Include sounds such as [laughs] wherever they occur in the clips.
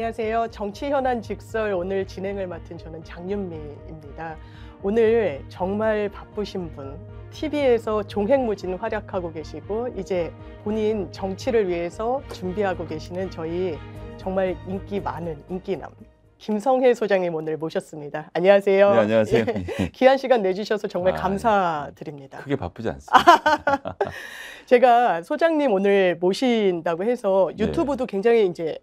안녕하세요. 정치 현안 직설 오늘 진행을 맡은 저는 장윤미입니다. 오늘 정말 바쁘신 분, TV에서 종횡무진 활약하고 계시고 이제 본인 정치를 위해서 준비하고 계시는 저희 정말 인기 많은 인기남 김성혜 소장님 오늘 모셨습니다. 안녕하세요. 네, 안녕하세요. 예, 예. 귀한 시간 내주셔서 정말 아, 예. 감사드립니다. 크게 바쁘지 않습니다. [laughs] 제가 소장님 오늘 모신다고 해서 예. 유튜브도 네. 굉장히 이제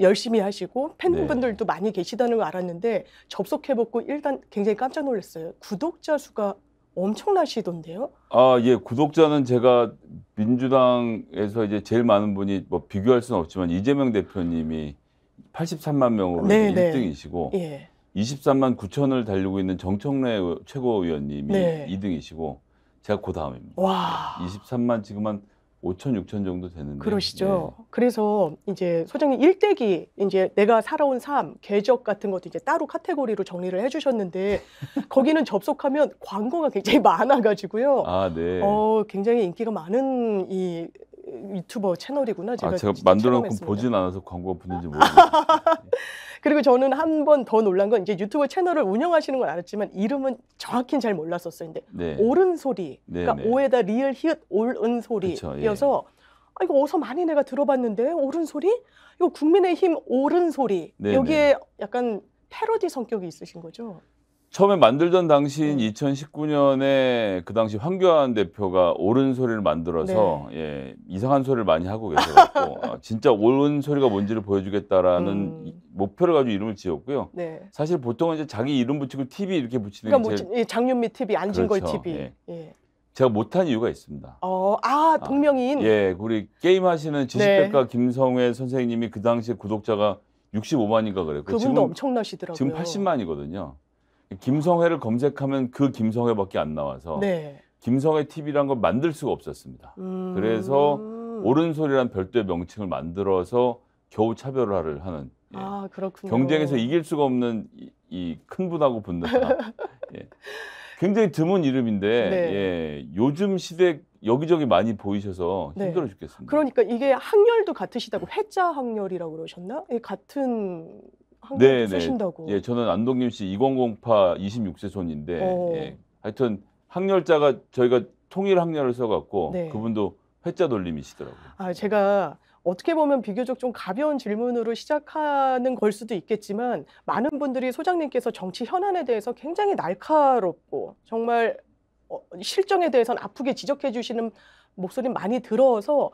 열심히 하시고 팬분들도 네. 많이 계시다는 걸 알았는데 접속해보고 일단 굉장히 깜짝 놀랐어요. 구독자 수가 엄청나시던데요? 아, 예. 구독자는 제가 민주당에서 이제 제일 많은 분이 뭐 비교할 수는 없지만 이재명 대표님이 83만 명으로 네, 1등이시고 네. 23만 예. 9천을 달리고 있는 정청래 최고위원님이 네. 2등이시고 제가 그 다음입니다. 와. 23만 지금 한 5천, 6천 정도 되는데. 그러시죠. 네. 그래서 이제 소장님 일대기 이제 내가 살아온 삶, 궤적 같은 것도 이제 따로 카테고리로 정리를 해주셨는데 [laughs] 거기는 접속하면 광고가 굉장히 많아가지고요. 아, 네. 어, 굉장히 인기가 많은 이 유튜버 채널이구나. 제가, 아, 제가 만들어놓고 보진 않아서 광고가 붙는지 [laughs] 모르겠어요. 그리고 저는 한 번 더 놀란 건 이제 유튜브 채널을 운영하시는 건 알았지만 이름은 정확히는 잘 몰랐었어요. 근데 네. 옳은 소리, 네, 그러니까 네. 오에다 리을 히읗 옳은 그렇죠. 예. 소리여서 예. 아, 이거 어서 많이 내가 들어봤는데 옳은 소리? 이거 국민의힘 옳은 소리 네, 여기에 네. 약간 패러디 성격이 있으신 거죠? 처음에 만들던 당시인 2019년에 그 당시 황교안 대표가 옳은 소리를 만들어서 네. 예, 이상한 소리를 많이 하고 계셔갖고 [laughs] 아, 진짜 옳은 소리가 뭔지를 보여주겠다라는 음. 목표를 가지고 이름을 지었고요. 네. 사실 보통은 이제 자기 이름 붙이고 TV 이렇게 붙이는 그러니까 뭐게 제일 지- 예, 장윤미 TV, 안진걸 그렇죠. TV. 예. 예. 제가 못한 이유가 있습니다. 어, 아, 아 동명이인. 예, 그 우리 게임 하시는 네. 지식백과 김성회 선생님이 그 당시에 구독자가 65만인가 그랬고 그분도 지금 엄청나시더라고요. 지금 80만이거든요. 김성회를 검색하면 그 김성회밖에 안 나와서 네. 김성회 TV란 걸 만들 수가 없었습니다. 음... 그래서 오른손이란 별도의 명칭을 만들어서 겨우 차별화를 하는 예. 아, 그렇군요. 경쟁에서 이길 수가 없는 이큰 이 분하고 붙는 [laughs] 예. 굉장히 드문 이름인데 네. 예. 요즘 시대 여기저기 많이 보이셔서 네. 힘들어 네. 죽겠습니다. 그러니까 이게 학렬도 같으시다고 회자 학렬이라고 그러셨나? 같은 한국 네, 쓰신다고. 네. 예, 저는 안동김 씨2008 26세손인데 어. 예. 하여튼 학렬자가 저희가 통일 학렬을 써갖고 네. 그분도 회자 돌림이시더라고요. 아, 제가 어떻게 보면 비교적 좀 가벼운 질문으로 시작하는 걸 수도 있겠지만 많은 분들이 소장님께서 정치 현안에 대해서 굉장히 날카롭고 정말 어, 실정에 대해서는 아프게 지적해 주시는 목소리 많이 들어서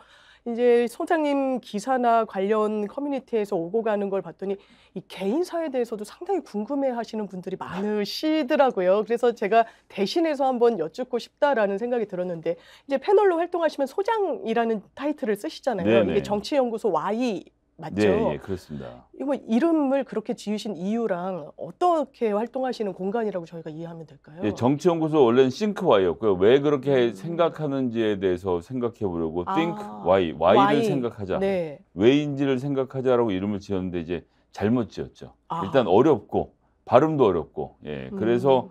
이제 소장님 기사나 관련 커뮤니티에서 오고 가는 걸 봤더니 이 개인사에 대해서도 상당히 궁금해 하시는 분들이 네. 많으시더라고요. 그래서 제가 대신해서 한번 여쭙고 싶다라는 생각이 들었는데 이제 패널로 활동하시면 소장이라는 타이틀을 쓰시잖아요. 네네. 네. 이게 정치연구소 Y 맞죠? 네, 예, 그렇습니다. 이거 뭐 이름을 그렇게 지으신 이유랑 어떻게 활동하시는 공간이라고 저희가 이해하면 될까요? 예, 정치연구소 원래는 싱크와이였고요. 왜 그렇게 음. 생각하는지에 대해서 생각해 보려고 아, think why, why를 why. 생각하자. 네. 왜인지를 생각하자라고 이름을 지었는데 이제 잘못 지었죠. 아. 일단 어렵고 발음도 어렵고. 예. 음. 그래서 음.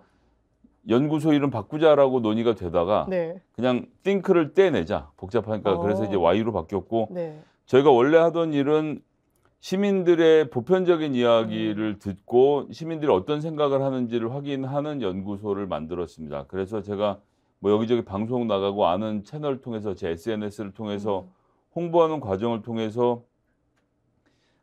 연구소 이름 바꾸자라고 논의가 되다가 네. 그냥 think를 떼내자 복잡하니까 어. 그래서 이제 y로 바뀌었고 네. 저희가 원래 하던 일은 시민들의 보편적인 이야기를 음. 듣고 시민들이 어떤 생각을 하는지를 확인하는 연구소를 만들었습니다. 그래서 제가 뭐 여기저기 방송 나가고 아는 채널 통해서 제 SNS를 통해서 음. 홍보하는 과정을 통해서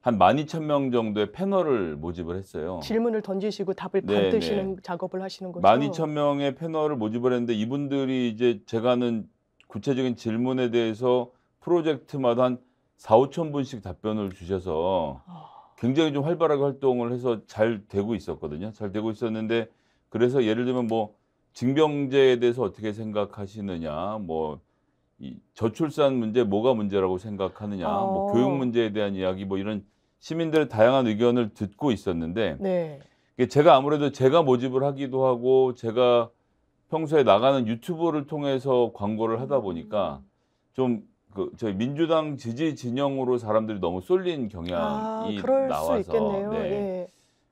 한 12,000명 정도의 패널을 모집을 했어요. 질문을 던지시고 답을 네네. 받으시는 네. 작업을 하시는 거죠. 12,000명의 패널을 모집을 했는데 이분들이 이제 제가 하는 구체적인 질문에 대해서 프로젝트마다 한 4, 5천 분씩 답변을 주셔서 아. 굉장히 좀 활발하게 활동을 해서 잘 되고 있었거든요. 잘 되고 있었는데 그래서 예를 들면 뭐 징병제에 대해서 어떻게 생각하시느냐, 뭐이 저출산 문제 뭐가 문제라고 생각하느냐, 어. 뭐 교육 문제에 대한 이야기 뭐 이런 시민들의 다양한 의견을 듣고 있었는데 네. 제가 아무래도 제가 모집을 하기도 하고 제가 평소에 나가는 유튜브를 통해서 광고를 하다 보니까 음. 좀그 저희 민주당 지지 진영으로 사람들이 너무 쏠린 경향이 아, 그럴 나와서 수 있겠네요. 네. 예.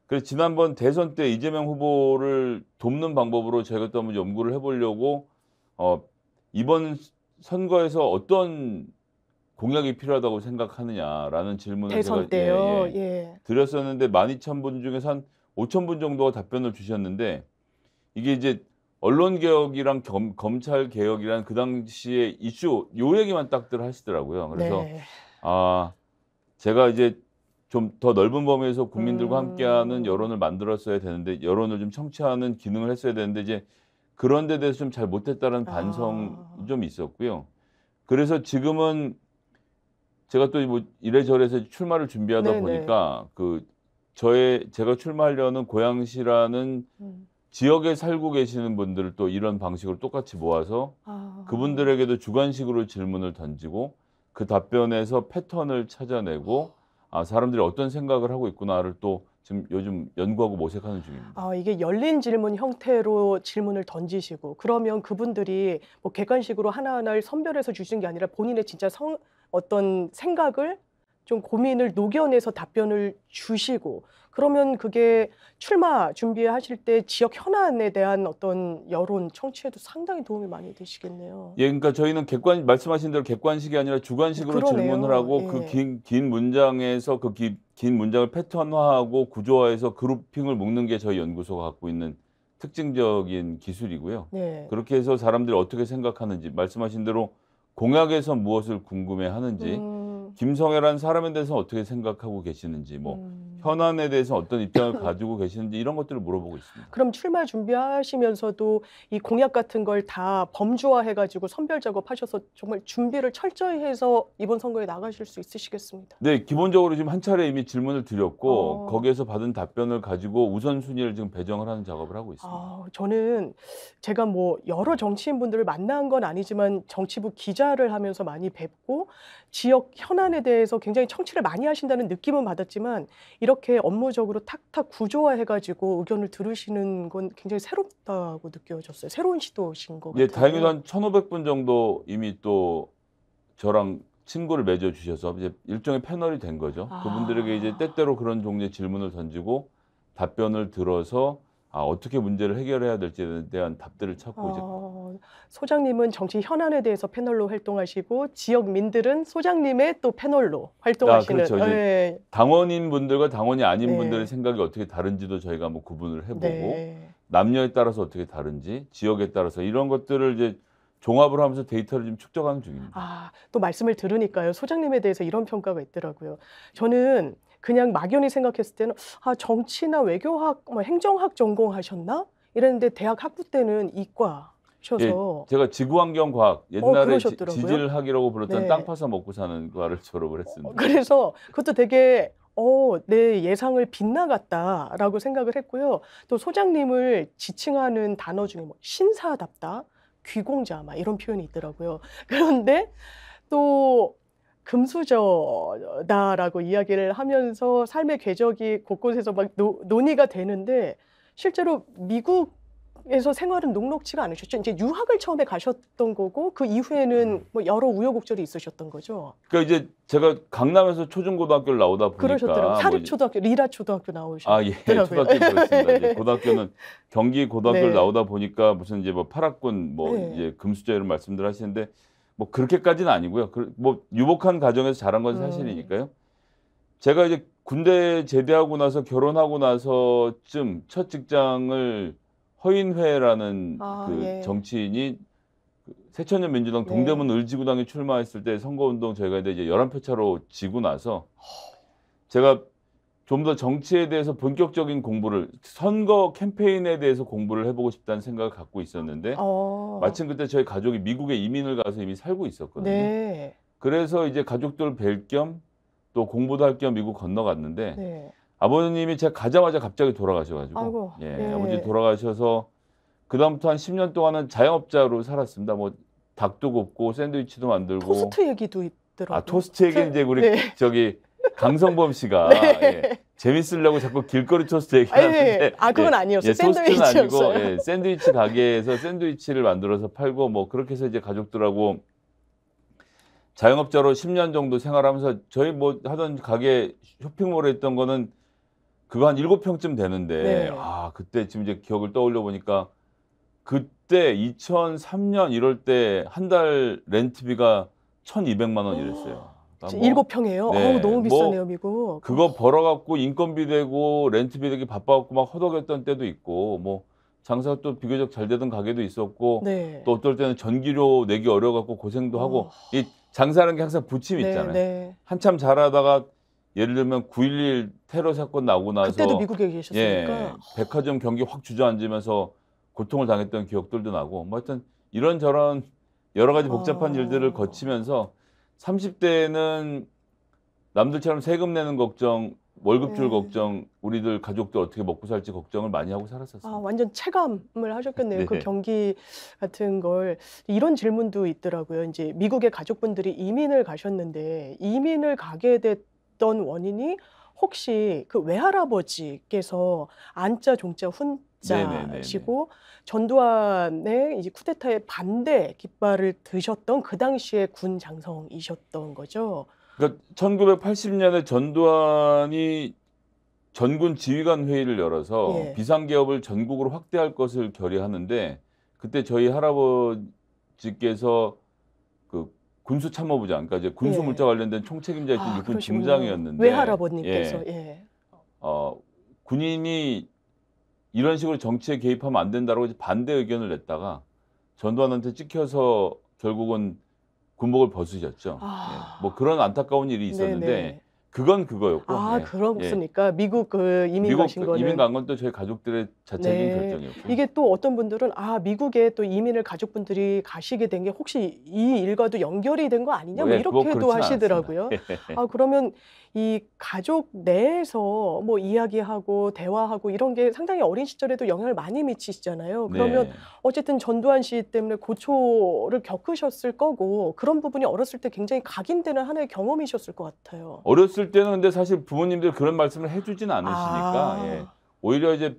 그래서 지난번 대선 때 이재명 후보를 돕는 방법으로 제가또 한번 연구를 해보려고 어, 이번 선거에서 어떤 공약이 필요하다고 생각하느냐라는 질문을 제가 예, 예, 예. 드렸었는데 12,000분 중에서 한 5,000분 정도가 답변을 주셨는데 이게 이제 언론 개혁이랑 겸, 검찰 개혁이란 그 당시에 이슈 요 얘기만 딱들 하시더라고요. 그래서 네. 아 제가 이제 좀 더 넓은 범위에서 국민들과 음. 함께하는 여론을 만들었어야 되는데 여론을 좀 청취하는 기능을 했어야 되는데 이제 그런 데 대해서 좀 잘 못했다는 반성 아. 좀 있었고요. 그래서 지금은 제가 또뭐 이래저래 서 출마를 준비하다 네네. 네. 보니까 그 저의 제가 출마하려는 고양시라는 음. 지역에 살고 계시는 분들을 또 이런 방식으로 똑같이 모아서 아... 그분들에게도 주관식으로 질문을 던지고 그 답변에서 패턴을 찾아내고 아 사람들이 어떤 생각을 하고 있구나를 또 지금 요즘 연구하고 모색하는 중입니다. 아, 이게 열린 질문 형태로 질문을 던지시고 그러면 그분들이 뭐 객관식으로 하나하나를 선별해서 주시는 게 아니라 본인의 진짜 성, 어떤 생각을 좀 고민을 녹여내서 답변을 주시고 그러면 그게 출마 준비하실 때 지역 현안에 대한 어떤 여론 청취에도 상당히 도움이 많이 되시겠네요. 예, 그러니까 저희는 객관 말씀하신 대로 객관식이 아니라 주관식으로 그러네요. 질문을 하고 그 예. 그긴 긴 문장에서 그 긴 문장을 패턴화하고 구조화해서 그룹핑을 묶는 게 저희 연구소가 갖고 있는 특징적인 기술이고요. 네. 그렇게 해서 사람들이 어떻게 생각하는지 말씀하신 대로 공약에서 무엇을 궁금해하는지. 음. 김성애라는 사람에 대해서 어떻게 생각하고 계시는지 뭐 음. 현안에 대해서 어떤 입장을 가지고 계시는지 이런 것들을 물어보고 있습니다. 그럼 출마 준비하시면서도 이 공약 같은 걸 다 범주화해가지고 선별 작업하셔서 정말 준비를 철저히 해서 이번 선거에 나가실 수 있으시겠습니다. 네, 기본적으로 지금 한 차례 이미 질문을 드렸고 어. 거기에서 받은 답변을 가지고 우선순위를 지금 배정을 하는 작업을 하고 있습니다. 아, 저는 제가 뭐 여러 정치인분들을 만난 건 아니지만 정치부 기자를 하면서 많이 뵙고 지역 현안에 대해서 굉장히 청취를 많이 하신다는 느낌은 받았지만 이렇게 업무적으로 탁탁 구조화해가지고 의견을 들으시는 건 굉장히 새롭다고 느껴졌어요. 새로운 시도신 것 예, 같아요. 다행히도 한 1,500분 정도 이미 또 저랑 친구를 맺어주셔서 이제 일종의 패널이 된 거죠. 아. 그분들에게 이제 때때로 그런 종류의 질문을 던지고 답변을 들어서 아, 어떻게 문제를 해결해야 될지에 대한 답들을 찾고 어, 이제 소장님은 정치 현안에 대해서 패널로 활동하시고 지역 민들은 소장님의 또 패널로 활동하시는 아, 그렇죠. 네. 당원인 분들과 당원이 아닌 네. 분들의 생각이 어떻게 다른지도 저희가 뭐 구분을 해보고 네. 남녀에 따라서 어떻게 다른지 지역에 따라서 이런 것들을 이제 종합을 하면서 데이터를 좀 축적하는 중입니다. 아, 또 말씀을 들으니까요. 소장님에 대해서 이런 평가가 있더라고요. 저는 그냥 막연히 생각했을 때는 아, 정치나 외교학, 뭐 행정학 전공하셨나? 이랬는데 대학 학부 때는 이과. 예, 제가 지구환경과학 어, 옛날에 어, 지, 질학이라고 불렀던 네. 땅 파서 먹고 사는 과를 [laughs] 졸업을 했습니다. 어, 그래서 그것도 되게 어, 내 예상을 빗나갔다라고 생각을 했고요. 또 소장님을 지칭하는 단어 중에 뭐 신사답다, 귀공자 막 이런 표현이 있더라고요. [laughs] 그런데 또 금수저다라고 이야기를 하면서 삶의 궤적이 곳곳에서 막 노, 논의가 되는데 실제로 미국 한국에서 생활은 녹록치가 않으셨죠. 이제 유학을 처음에 가셨던 거고 그 이후에는 음. 뭐 여러 우여곡절이 있으셨던 거죠. 그러니까 이제 제가 강남에서 초중고등학교를 나오다 보니까 그러셨더라고요. 뭐 사립초등학교, 리라 초등학교 나오셨고 아, 예. 예. 초등학교 그렇습니다. 이제 고등학교는 [laughs] 경기 고등학교를 네. 나오다 보니까 무슨 이제 뭐 8학군 뭐 네. 이제 금수저 이런 말씀들 하시는데 뭐 그렇게까지는 아니고요. 그 뭐 유복한 가정에서 자란 건 음. 사실이니까요. 제가 이제 군대 제대하고 나서 결혼하고 나서쯤 첫 직장을 허인회라는 아, 그 예. 정치인이 그 새천년 민주당 네. 동대문 을지구당에 출마했을 때 선거운동 저희가 이제 11표 차로 지고 나서 제가 좀 더 정치에 대해서 본격적인 공부를 선거 캠페인에 대해서 공부를 해보고 싶다는 생각을 갖고 있었는데 어. 마침 그때 저희 가족이 미국에 이민을 가서 이미 살고 있었거든요. 네. 그래서 이제 가족들 뵐 겸 또 공부도 할 겸 미국 건너갔는데 네. 아버님이 제가 가자마자 갑자기 돌아가셔가지고 아이고, 예, 예. 아버지 돌아가셔서 그 다음부터 한 10년 동안은 자영업자로 살았습니다. 뭐 닭도 굽고 샌드위치도 만들고 토스트 얘기도 있더라고요. 아 토스트 얘기 는 이제 우리 네. 저기 강성범 씨가 [laughs] 네. 예, 재밌으려고 자꾸 길거리 토스트 아, 예, 예. 얘기하는데 아, 그건 예, 아니었어요. 예, 샌드위치였어요. 아니고 예, 샌드위치 가게에서 샌드위치를 만들어서 팔고 뭐 그렇게 해서 이제 가족들하고 자영업자로 10년 정도 생활하면서 저희 뭐 하던 가게 쇼핑몰에 있던 거는 그거 한 일곱 평쯤 되는데 네. 아 그때 지금 이제 기억을 떠올려 보니까 그때 2003년 이럴 때 한 달 렌트비가 1,200만 원 이랬어요. 아, 뭐 일곱 평이에요. 네. 너무 뭐 비싸네요, 뭐 미국. 그거 벌어갖고 인건비 되고 렌트비 되기 바빠갖고 막 허덕였던 때도 있고 뭐 장사 또 비교적 잘 되던 가게도 있었고 네. 또 어떨 때는 전기료 내기 어려갖고 고생도 하고 어... 이 장사라는 게 항상 부침이 네, 있잖아요. 네, 한참 잘하다가 예를 들면 9.11 테러 사건 나고 나서 그때도 미국에 계셨으니까 예, 백화점 경기 확 주저앉으면서 고통을 당했던 기억들도 나고 뭐 하여튼 이런 저런 여러 가지 복잡한 아... 일들을 거치면서 30대에는 남들처럼 세금 내는 걱정, 월급 줄 네. 걱정, 우리들 가족들 어떻게 먹고 살지 걱정을 많이 하고 살았었어요. 아, 완전 체감을 하셨겠네요. 그 네. 그 경기 같은 걸 이런 질문도 있더라고요. 이제 미국의 가족분들이 이민을 가셨는데 이민을 가게 됐 있던 원인이 혹시 그 외할아버지께서 안자 종자 훈자시고 전두환의 이제 쿠데타의 반대 깃발을 드셨던 그 당시의 군 장성이셨던 거죠. 그러니까 1980년에 전두환이 전군 지휘관 회의를 열어서 예. 비상개업을 전국으로 확대할 것을 결의하는데 그때 저희 할아버지께서 군수 참모부장, 그러니까 이제 군수 예. 물자 관련된 총책임자였던 아, 육군 그러시군요. 중장이었는데 외할아버님께서 예. 예. 어, 군인이 이런 식으로 정치에 개입하면 안 된다라고 이제 반대 의견을 냈다가 전두환한테 찍혀서 결국은 군복을 벗으셨죠. 아. 예. 뭐 그런 안타까운 일이 있었는데 네네. 그건 그거였고. 아, 네. 그렇습니까? 예. 미국 그 이민 미국 가신 거는. 이민 간 건 또 저희 가족들의 자체적인 네. 결정이었고. 이게 또 어떤 분들은 아, 미국에 또 이민을 가족분들이 가시게 된 게 혹시 이 일과도 연결이 된 거 아니냐? 뭐 네, 이렇게도 하시더라고요. 아, 그러면 이 가족 내에서 뭐 이야기하고 대화하고 이런 게 상당히 어린 시절에도 영향을 많이 미치시잖아요. 네. 그러면 네. 어쨌든 전두환 씨 때문에 고초를 겪으셨을 거고 그런 부분이 어렸을 때 굉장히 각인되는 하나의 경험이셨을 것 같아요. 어렸을 어렸을 때는 근데 사실 부모님들 그런 말씀을 해주진 않으시니까 아. 예. 오히려 이제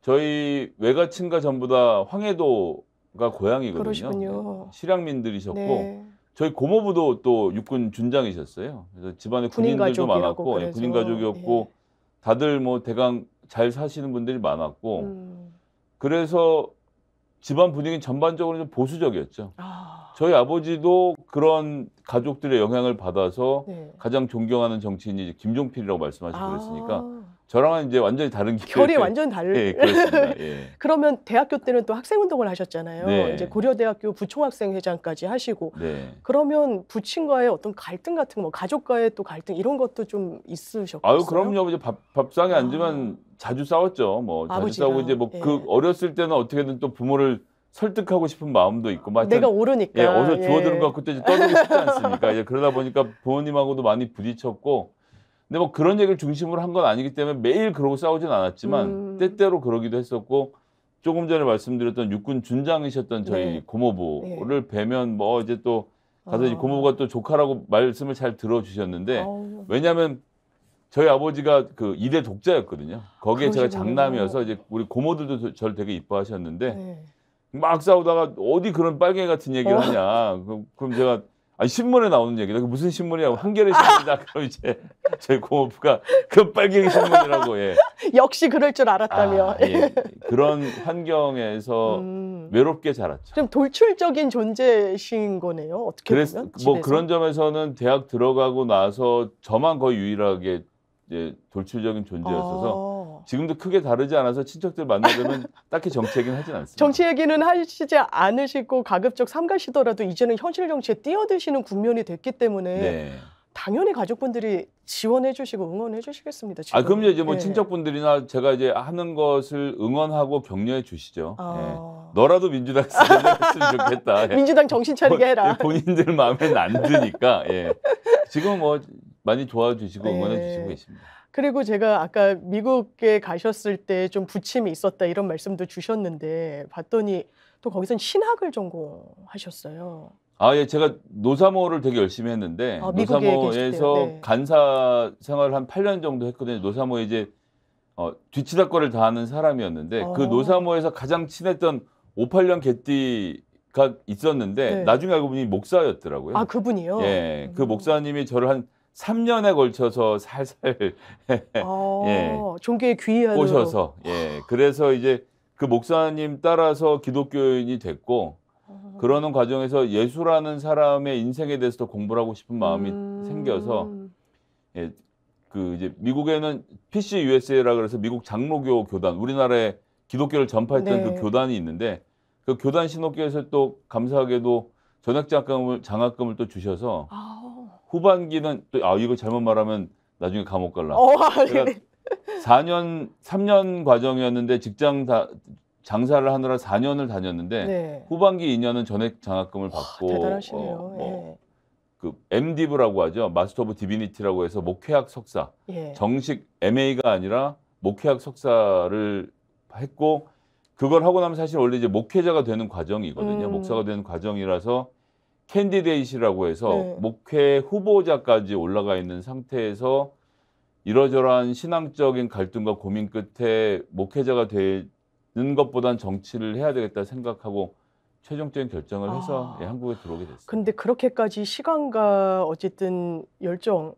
저희 외가친가 전부 다 황해도가 고향이거든요. 그러시군요. 네. 실향민들이셨고 네. 저희 고모부도 또 육군 준장이셨어요. 그래서 집안에 군인들도 많았고 예, 군인 가족이었고 예. 다들 뭐 대강 잘 사시는 분들이 많았고 음. 그래서 집안 분위기는 전반적으로 좀 보수적이었죠. 아. 저희 아버지도 그런 가족들의 영향을 받아서 네. 가장 존경하는 정치인이 김종필이라고 말씀하시고 아. 그랬으니까 아. 저랑은 이제 완전히 다른 결이 완전 달라. 예, 그렇습니다. 예. [laughs] 그러면 대학교 때는 또 학생 운동을 하셨잖아요. 네. 이제 고려대학교 부총학생 회장까지 하시고 네. 그러면 부친과의 어떤 갈등 같은 거, 뭐 가족과의 또 갈등 이런 것도 좀 있으셨겠어요? 아유 그럼요. 이제 밥, 밥상에 아. 앉으면 자주 싸웠죠. 뭐 자주 아버지랑, 싸우고 이제 뭐그 예. 그 어렸을 때는 어떻게든 또 부모를 설득하고 싶은 마음도 있고 막 내가 오르니까 예, 어서 예. 주워드는 거 그때 이제 떠들고 싶지 않습니까? 이제 그러다 보니까 부모님하고도 많이 부딪혔고 근데 뭐 그런 얘기를 중심으로 한 건 아니기 때문에 매일 그러고 싸우진 않았지만 음. 때때로 그러기도 했었고 조금 전에 말씀드렸던 육군 준장이셨던 저희 네. 고모부를 네. 뵈면 뭐 이제 또 가서 아. 고모부가 또 조카라고 말씀을 잘 들어주셨는데 아우. 왜냐하면 저희 아버지가 그 일의 독자였거든요. 거기에 그러시군요. 제가 장남이어서 이제 우리 고모들도 저를 되게 이뻐하셨는데 네. 막 싸우다가 어디 그런 빨갱이 같은 얘기를 어. 하냐. 그럼, 그럼 제가 아니 신문에 나오는 얘기다. 무슨 신문이냐고 뭐 한겨레 신문이다. [laughs] 그럼 이제 제 고모부가 그 빨갱이 신문이라고 예. 역시 그럴 줄 알았다며. 아, 예. 그런 환경에서 음. 외롭게 자랐죠. 좀 돌출적인 존재신 거네요. 어떻게 그랬, 보면 뭐 집에서? 뭐 그런 점에서는 대학 들어가고 나서 저만 거의 유일하게 이제 돌출적인 존재였어서 아. 지금도 크게 다르지 않아서 친척들 만나려면 [laughs] 딱히 정치 얘기는 하진 않습니다. 정치 얘기는 하시지 않으시고 가급적 삼가시더라도 이제는 현실 정치에 뛰어드시는 국면이 됐기 때문에 네. 당연히 가족분들이 지원해 주시고 응원해 주시겠습니다. 아, 그럼 이제 뭐 네. 친척분들이나 제가 이제 하는 것을 응원하고 격려해 주시죠. 아... 예. 너라도 민주당 쓰면 좋겠다. [laughs] 예. 민주당 정신 차리게 해라. 본, 인들 마음에 안 드니까. 예. 지금 뭐 많이 도와주시고 예. 응원해 주시고 계십니다. 그리고 제가 아까 미국에 가셨을 때 좀 부침이 있었다 이런 말씀도 주셨는데 봤더니 또 거기선 신학을 전공하셨어요. 아, 예, 제가 노사모를 되게 열심히 했는데 아, 노사모에서 네. 간사 생활을 한 8년 정도 했거든요. 노사모에 이제 어, 뒤치다꺼를 다하는 사람이었는데 아. 그 노사모에서 가장 친했던 58년 개띠가 있었는데 네. 나중에 알고 보니 목사였더라고요. 아, 그분이요? 예, 그 음. 목사님이 저를 한 3년에 걸쳐서 살살 아, [laughs] 예. 종교에 귀의하는 오셔서 예 그래서 이제 그 목사님 따라서 기독교인이 됐고 음. 그러는 과정에서 예수라는 사람의 인생에 대해서도 공부를 하고 싶은 마음이 음... 생겨서 예, 그 이제 미국에는 PC USA라 그래서 미국 장로교 교단 우리나라에 기독교를 전파했던 그 네. 그 교단이 있는데 그 교단 신학교에서 또 감사하게도 전액 장학금을 장학금을 또 주셔서 아... 후반기는 또 아 이거 잘못 말하면 나중에 감옥 갈라. 어, 아, 네. 그러니까 4년 3년 과정이었는데 직장 다 장사를 하느라 4년을 다녔는데 네. 후반기 2년은 전액 장학금을 아, 받고 대단하시네요. 어, 뭐, 예. 그 MDiv라고 하죠. 마스터 오브 디비니티라고 해서 목회학 석사. 예. 정식 MA가 아니라 목회학 석사를 했고 그걸 하고 나면 사실 원래 이제 목회자가 되는 과정이거든요. 음. 목사가 되는 과정이라서 캔디데이시라고 해서 네. 목회 후보자까지 올라가 있는 상태에서 이러저러한 신앙적인 갈등과 고민 끝에 목회자가 되는 것보단 정치를 해야 되겠다 생각하고 최종적인 결정을 해서 아. 예, 한국에 들어오게 됐어요. 근데 그렇게까지 시간과 어쨌든 열정을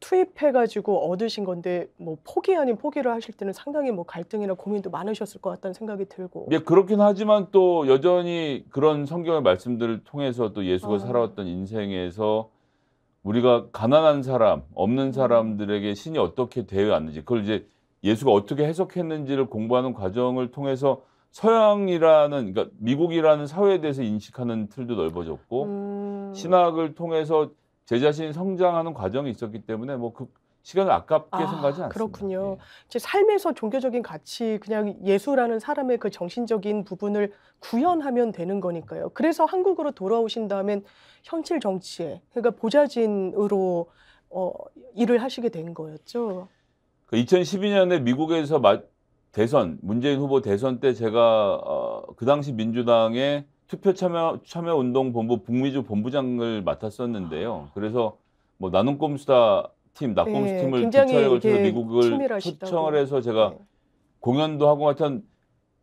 투입해가지고 얻으신 건데 뭐 포기 아닌 포기를 하실 때는 상당히 뭐 갈등이나 고민도 많으셨을 것 같다는 생각이 들고. 예, 그렇긴 하지만 또 여전히 그런 성경의 말씀들을 통해서 또 예수가 아. 살아왔던 인생에서 우리가 가난한 사람, 없는 음. 사람들에게 신이 어떻게 대응하는지 그걸 이제 예수가 어떻게 해석했는지를 공부하는 과정을 통해서 서양이라는 그러니까 미국이라는 사회에 대해서 인식하는 틀도 넓어졌고 음... 신학을 통해서 제 자신이 성장하는 과정이 있었기 때문에 뭐 그 시간을 아깝게 아, 생각하지 않습니다. 그렇군요. 예. 제 삶에서 종교적인 가치, 그냥 예수라는 사람의 그 정신적인 부분을 구현하면 되는 거니까요. 그래서 한국으로 돌아오신 다음엔 현실 정치에, 그러니까 보좌진으로 어, 일을 하시게 된 거였죠. 그 2012년에 미국에서 마, 대선 문재인 후보 대선 때 제가 어, 그 당시 민주당의 투표 참여 참여 운동 본부 북미주 본부장을 맡았었는데요. 그래서 뭐 나눔꼼수다 팀, 낙꼼수 네, 예, 팀을 두 차례 걸쳐서 미국을 친밀하시다고. 초청을 해서 제가 네. 공연도 하고 하여튼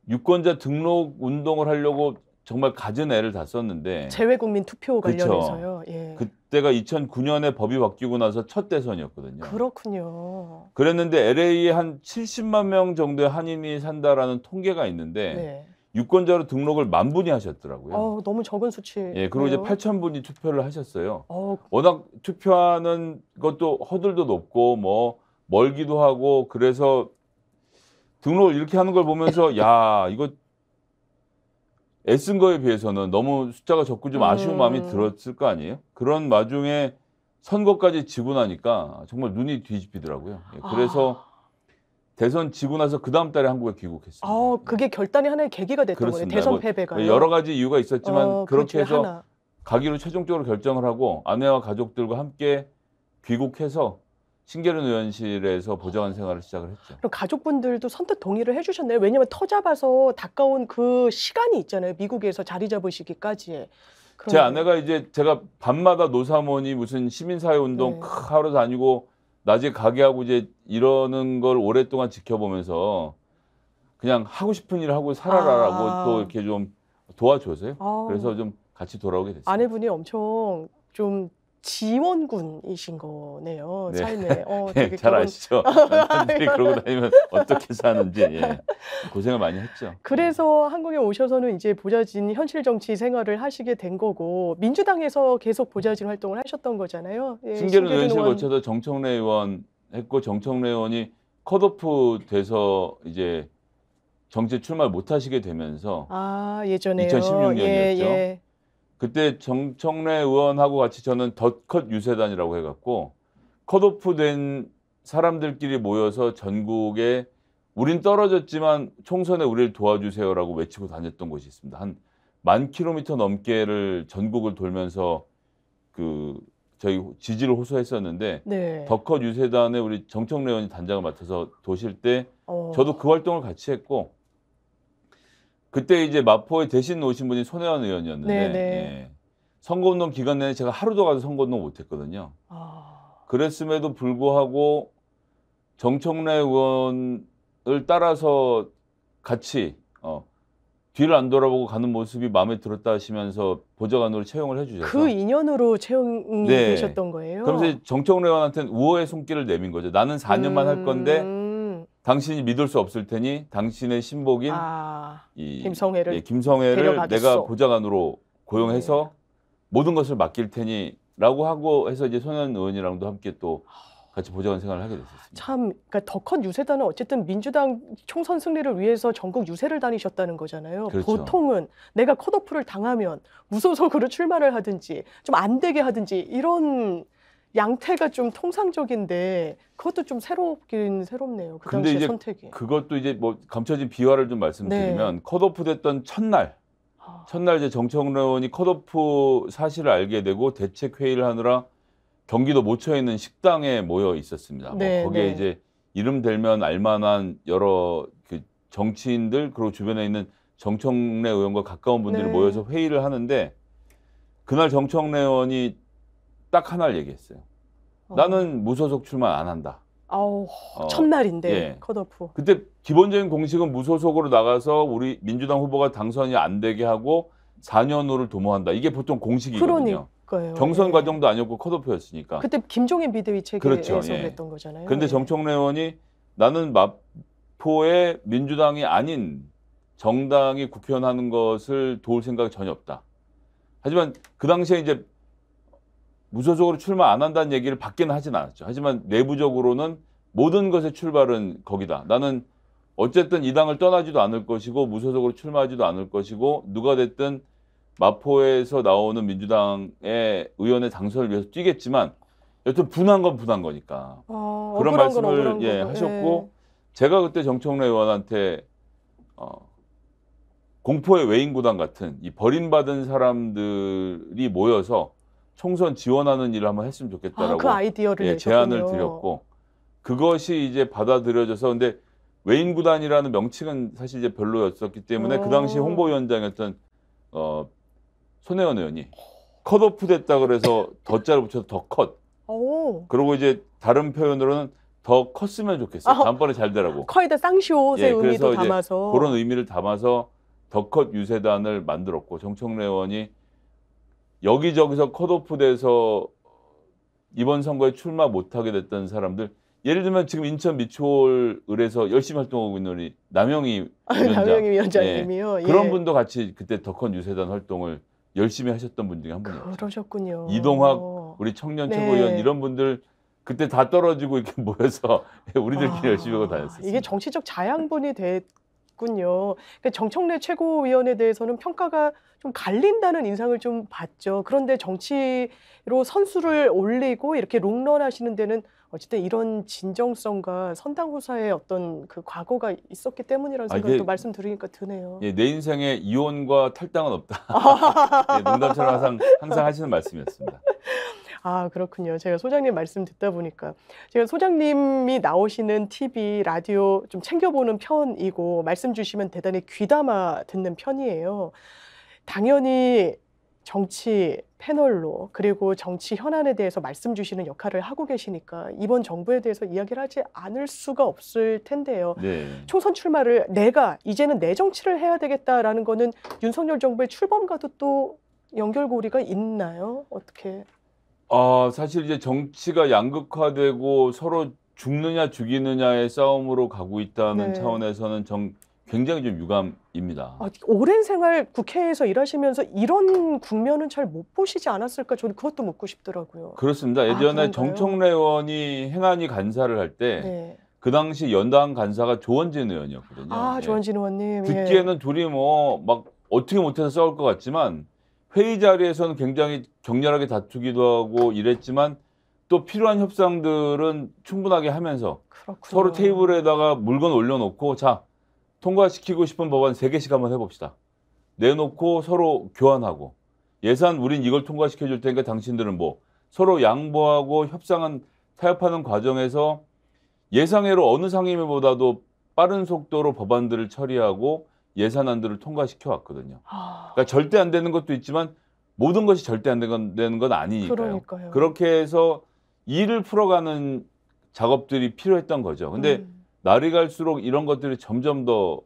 유권자 등록 운동을 하려고 정말 가진 애를 다 썼는데 재외국민 투표 그 관련해서요. 예. 그때가 2009년에 법이 바뀌고 나서 첫 대선이었거든요. 그렇군요. 그랬는데 LA에 한 70만 명 정도의 한인이 산다라는 통계가 있는데 네. 유권자로 등록을 만 분이 하셨더라고요. 어, 너무 적은 수치. 예, 그리고 이제 8천 분이 투표를 하셨어요. 어. 워낙 투표하는 것도 허들도 높고 뭐 멀기도 하고 그래서 등록을 이렇게 하는 걸 보면서 [laughs] 야 이거 애쓴 거에 비해서는 너무 숫자가 적고 좀 아쉬운 음. 마음이 들었을 거 아니에요? 그런 와중에 선거까지 지고 나니까 정말 눈이 뒤집히더라고요. 예, 그래서 아. 대선 지고 나서 그 다음 달에 한국에 귀국했습니 아, 그게 결단이 하나의 계기가 됐던 거네요. 대선 뭐, 패배가. 여러 가지 이유가 있었지만 어, 그렇게 해서 하나. 가기로 최종적으로 결정을 하고 아내와 가족들과 함께 귀국해서 신계륜 의원실에서 보좌관 생활을 시작을 했죠. 그럼 가족분들도 선뜻 동의를 해주셨나요? 왜냐하면 터잡아서 닦아온 그 시간이 있잖아요. 미국에서 자리 잡으시기까지. 제 아내가 이제 제가 밤마다 노사모니 무슨 시민사회운동 네. 하러 다니고 낮에 가게하고 이제 이러는 걸 오랫동안 지켜보면서 그냥 하고 싶은 일을 하고 살아라라고 아. 또 이렇게 좀 도와줘서요. 아. 그래서 좀 같이 돌아오게 됐어요. 아내분이 엄청 좀 지원군이신 거네요. 네. 삶에. 어, [laughs] 네, 되게 잘 결혼... 아시죠? 남편들이 [laughs] 그러고 다니면 어떻게 사는지 예. 고생을 많이 했죠. 그래서 음. 한국에 오셔서는 이제 보좌진 현실 정치 생활을 하시게 된 거고 민주당에서 계속 보좌진 활동을 하셨던 거잖아요. 예, 신계륜 의원실 의원... 거쳐서 정청래 의원 했고 정청래 의원이 컷오프 돼서 이제 정치 출마를 못 하시게 되면서 아 예전에 2016년이었죠. 예, 예. 그때 정청래 의원하고 같이 저는 덧컷 유세단이라고 해갖고 컷오프된 사람들끼리 모여서 전국에 우린 떨어졌지만 총선에 우리를 도와주세요라고 외치고 다녔던 곳이 있습니다. 한 만 킬로미터 넘게를 전국을 돌면서 그 저희 지지를 호소했었는데 네. 덕컷 유세단에 우리 정청래 의원이 단장을 맡아서 도실 때 어. 저도 그 활동을 같이 했고 그때 이제 마포에 대신 오신 분이 손혜원 의원이었는데 네, 네. 예. 선거운동 기간 내내 제가 하루도 가서 선거운동 못했거든요. 아... 그랬음에도 불구하고 정청래 의원을 따라서 같이 어, 뒤를 안 돌아보고 가는 모습이 마음에 들었다 하시면서 보좌관으로 채용을 해주셨어요. 그 인연으로 채용이 네. 되셨던 거예요? 그러면서 정청래 의원한테는 우호의 손길을 내민 거죠. 나는 4년만 음... 할 건데 음. 당신이 믿을 수 없을 테니 당신의 신복인 아, 이, 김성애를 예, 김성애를 내가 보좌관으로 고용해서 네. 모든 것을 맡길 테니라고 하고 해서 이제 손현 의원이랑도 함께 또 같이 보좌관 생활을 하게 됐었습니다. 참, 그러니까 더 큰 유세단은 어쨌든 민주당 총선 승리를 위해서 전국 유세를 다니셨다는 거잖아요. 그렇죠. 보통은 내가 컷오프를 당하면 무소속으로 출마를 하든지 좀 안 되게 하든지 이런 양태가 좀 통상적인데 그것도 좀 새롭긴 새롭네요. 그 근데 당시의 이제 선택이. 그것도 이제 뭐 감춰진 비화를 좀 말씀드리면 네. 컷오프 됐던 첫날 아. 첫날 이제 정청래원이 의 컷오프 사실을 알게 되고 대책 회의를 하느라 경기도 모처에 있는 식당에 모여 있었습니다. 뭐 네, 뭐 거기에 네. 이제 이름 들면 알만한 여러 그 정치인들 그리고 주변에 있는 정청래 의원과 가까운 분들이 네. 모여서 회의를 하는데 그날 정청래 의원이 딱 하나를 얘기했어요. 어. 나는 무소속 출마 안 한다. 아우 어, 첫날인데 예. 컷오프. 그때 기본적인 공식은 무소속으로 나가서 우리 민주당 후보가 당선이 안 되게 하고 4년 후를 도모한다. 이게 보통 공식이거든요. 그러니까요. 경선 예. 과정도 아니었고 컷오프였으니까. 그때 김종인 비대위책에서 그렇죠. 예. 그랬던 거잖아요. 그런데 예. 정청래 의원이 나는 마포에 민주당이 아닌 정당이 국회의원 하는 것을 도울 생각이 전혀 없다. 하지만 그 당시에 이제 무소속으로 출마 안 한다는 얘기를 받에는 하진 않았죠. 하지만 내부적으로는 모든 것의 출발은 거기다. 나는 어쨌든 이 당을 떠나지도 않을 것이고 무소속으로 출마하지도 않을 것이고 누가 됐든 마포에서 나오는 민주당의 의원의 당선을 위해서 뛰겠지만 여튼 분한 건 분한 거니까 아, 그런 말씀을 건, 예, 하셨고 예. 제가 그때 정청래 의원한테 어, 공포의 외인구단 같은 이 버림받은 사람들이 모여서 총선 지원하는 일을 한번 했으면 좋겠다라고 아, 그 아이디어를 예, 제안을 드렸고 그것이 이제 받아들여져서 근데 외인 구단이라는 명칭은 사실 이제 별로였었기 때문에 오. 그 당시 어. 홍보위원장이었던 어 손혜원 의원이 컷오프 됐다 그래서 더자를 붙여서 더 컷. 그리고 이제 다른 표현으로는 더 컸으면 좋겠어. 요 아, 다음번에 잘 되라고. 커이다 쌍시옷의 예, 의미도 담아서. 그런 의미를 담아서 더 컷 유세단을 만들었고 정청래 의원이 여기저기서 컷오프돼서 이번 선거에 출마 못하게 됐던 사람들 예를 들면 지금 인천 미추홀 을에서 열심히 활동하고 있는 우리 남영희 아, 위원장, 남영희 위원장님이요. 예. 예. 그런 분도 같이 그때 더헌 유세단 활동을 열심히 하셨던 분 중에 한 분이에요. 그러셨군요. 이동학 우리 청년 네. 최고위원 네. 이런 분들 그때 다 떨어지고 이렇게 모여서 [laughs] 우리들끼리 아, 열심히 하고 다녔어요 이게 정치적 자양분이 됐 있군요. 그러니까 정청래 최고위원에 대해서는 평가가 좀 갈린다는 인상을 좀 받죠. 그런데 정치로 선수를 올리고 이렇게 롱런 하시는 데는 어쨌든 이런 진정성과 선당 후사의 어떤 그 과거가 있었기 때문이라는 아, 생각도 말씀드리니까 드네요. 예, 내 인생에 이혼과 탈당은 없다. [laughs] 예, 농담처럼 항상, 항상 하시는 말씀이었습니다. [laughs] 아, 그렇군요. 제가 소장님 말씀 듣다 보니까 제가 소장님이 나오시는 TV, 라디오 좀 챙겨보는 편이고 말씀 주시면 대단히 귀담아 듣는 편이에요. 당연히 정치 패널로 그리고 정치 현안에 대해서 말씀 주시는 역할을 하고 계시니까 이번 정부에 대해서 이야기를 하지 않을 수가 없을 텐데요. 네. 총선 출마를 내가 이제는 내 정치를 해야 되겠다라는 거는 윤석열 정부의 출범과도 또 연결고리가 있나요? 어떻게 아, 사실 이제 정치가 양극화되고 서로 죽느냐 죽이느냐의 싸움으로 가고 있다는 네. 차원에서는 정, 굉장히 좀 유감입니다. 아, 오랜 생활 국회에서 일하시면서 이런 국면은 잘 못 보시지 않았을까? 저는 그것도 묻고 싶더라고요. 그렇습니다. 예전에 아, 정청래 의원이 행안위 간사를 할때 네. 그 당시 연당 간사가 조원진 의원이었거든요. 아, 예. 조원진 의원님. 예. 듣기에는 예. 둘이 뭐 막 어떻게 못해서 싸울 것 같지만 회의 자리에서는 굉장히 격렬하게 다투기도 하고 이랬지만 또 필요한 협상들은 충분하게 하면서 그렇군요. 서로 테이블에다가 물건 올려놓고 자 통과시키고 싶은 법안 세개씩 한번 해봅시다. 내놓고 서로 교환하고 예산 우린 이걸 통과시켜 줄 테니까 당신들은 뭐 서로 양보하고 협상한 타협하는 과정에서 예상외로 어느 상임위보다도 빠른 속도로 법안들을 처리하고 예산안들을 통과시켜 왔거든요. 아. 그러니까 절대 안 되는 것도 있지만 모든 것이 절대 안 되는 건 아니니까요. 그러니까요. 그렇게 해서 일을 풀어가는 작업들이 필요했던 거죠. 근데 음. 날이 갈수록 이런 것들이 점점 더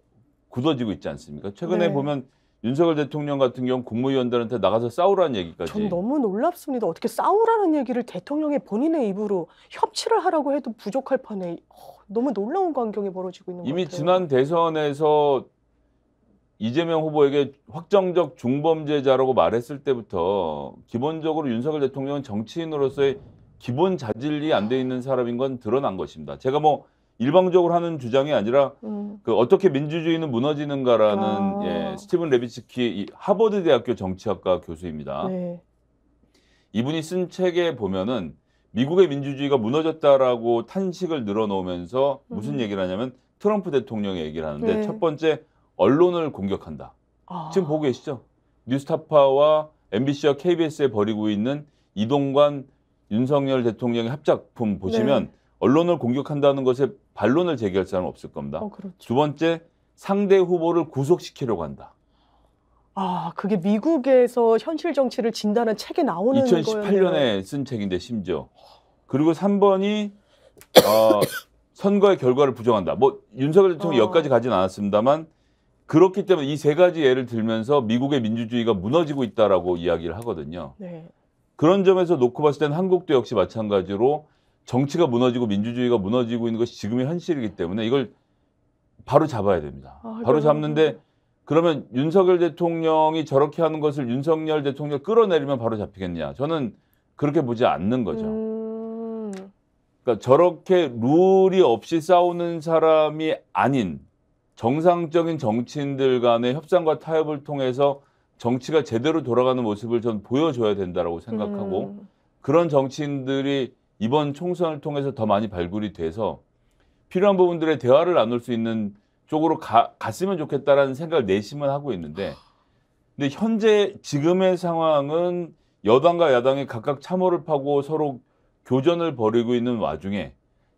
굳어지고 있지 않습니까? 최근에 네. 보면 윤석열 대통령 같은 경우 국무위원들한테 나가서 싸우라는 얘기까지. 전 너무 놀랍습니다. 어떻게 싸우라는 얘기를 대통령의 본인의 입으로 협치를 하라고 해도 부족할 판에 어, 너무 놀라운 광경이 벌어지고 있는 거예요 이미 지난 대선에서 이재명 후보에게 확정적 중범죄자라고 말했을 때부터 기본적으로 윤석열 대통령은 정치인으로서의 기본 자질이 안 돼 있는 사람인 건 드러난 것입니다. 제가 뭐 일방적으로 하는 주장이 아니라 음. 그 어떻게 민주주의는 무너지는가라는 아. 예, 스티븐 레비츠키 하버드 대학교 정치학과 교수입니다. 네. 이분이 쓴 책에 보면은 미국의 민주주의가 무너졌다라고 탄식을 늘어놓으면서 무슨 음. 얘기를 하냐면 트럼프 대통령의 얘기를 하는데 네. 첫 번째 언론을 공격한다. 아. 지금 보고 계시죠? 뉴스타파와 MBC와 KBS에 벌이고 있는 이동관 윤석열 대통령의 합작품 보시면 네. 언론을 공격한다는 것에 반론을 제기할 사람은 없을 겁니다. 어, 그렇죠. 두 번째, 상대 후보를 구속시키려고 한다. 아, 그게 미국에서 현실 정치를 진단한 책에 나오는 2018년에 거였네요. 쓴 책인데 심지어. 그리고 3번이 어, 선거의 결과를 부정한다. 뭐 윤석열 대통령 어. 여기까지 가진 않았습니다만 그렇기 때문에 이 세 가지 예를 들면서 미국의 민주주의가 무너지고 있다라고 이야기를 하거든요. 네. 그런 점에서 놓고 봤을 땐 한국도 역시 마찬가지로 정치가 무너지고 민주주의가 무너지고 있는 것이 지금의 현실이기 때문에 이걸 바로 잡아야 됩니다. 아, 바로 네. 잡는데 그러면 윤석열 대통령이 저렇게 하는 것을 윤석열 대통령 끌어내리면 바로 잡히겠냐? 저는 그렇게 보지 않는 거죠. 음... 그러니까 저렇게 룰이 없이 싸우는 사람이 아닌 정상적인 정치인들 간의 협상과 타협을 통해서 정치가 제대로 돌아가는 모습을 전 보여줘야 된다라고 생각하고 음. 그런 정치인들이 이번 총선을 통해서 더 많이 발굴이 돼서 필요한 부분들의 대화를 나눌 수 있는 쪽으로 가, 갔으면 좋겠다라는 생각을 내심은 하고 있는데 근데 현재 지금의 상황은 여당과 야당이 각각 참호를 파고 서로 교전을 벌이고 있는 와중에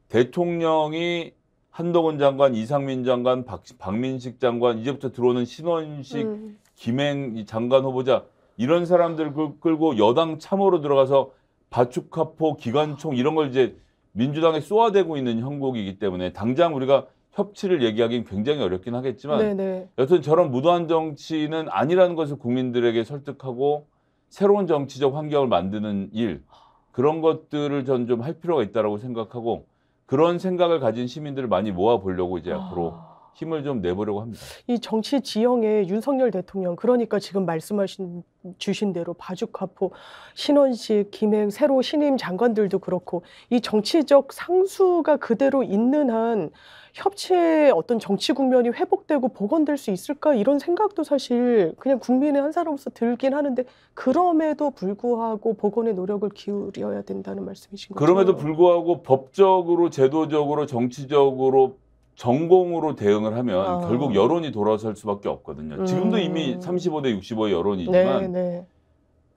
대통령이 한동훈 장관, 이상민 장관, 박, 박민식 장관 이제부터 들어오는 신원식, 음. 김행 장관 후보자 이런 사람들 그, 끌고 여당 참호로 들어가서 바축카포, 기관총 이런 걸 이제 민주당에 쏘아대고 있는 형국이기 때문에 당장 우리가 협치를 얘기하기는 굉장히 어렵긴 하겠지만 네네. 여튼 저런 무도한 정치는 아니라는 것을 국민들에게 설득하고 새로운 정치적 환경을 만드는 일 그런 것들을 전 좀 할 필요가 있다라고 생각하고 그런 생각을 가진 시민들을 많이 모아보려고 이제 아. 앞으로 힘을 좀 내보려고 합니다. 이 정치 지형에 윤석열 대통령 그러니까 지금 말씀하신 주신 대로 바주카포, 신원식, 김행 새로 신임 장관들도 그렇고 이 정치적 상수가 그대로 있는 한 협치의 어떤 정치 국면이 회복되고 복원될 수 있을까 이런 생각도 사실 그냥 국민의 한 사람으로서 들긴 하는데 그럼에도 불구하고 복원의 노력을 기울여야 된다는 말씀이신 거죠. 그럼에도 불구하고 법적으로 제도적으로 정치적으로 전공으로 대응을 하면 아. 결국 여론이 돌아설 수밖에 없거든요. 지금도 이미 35대 음. 65의 여론이지만 네, 네.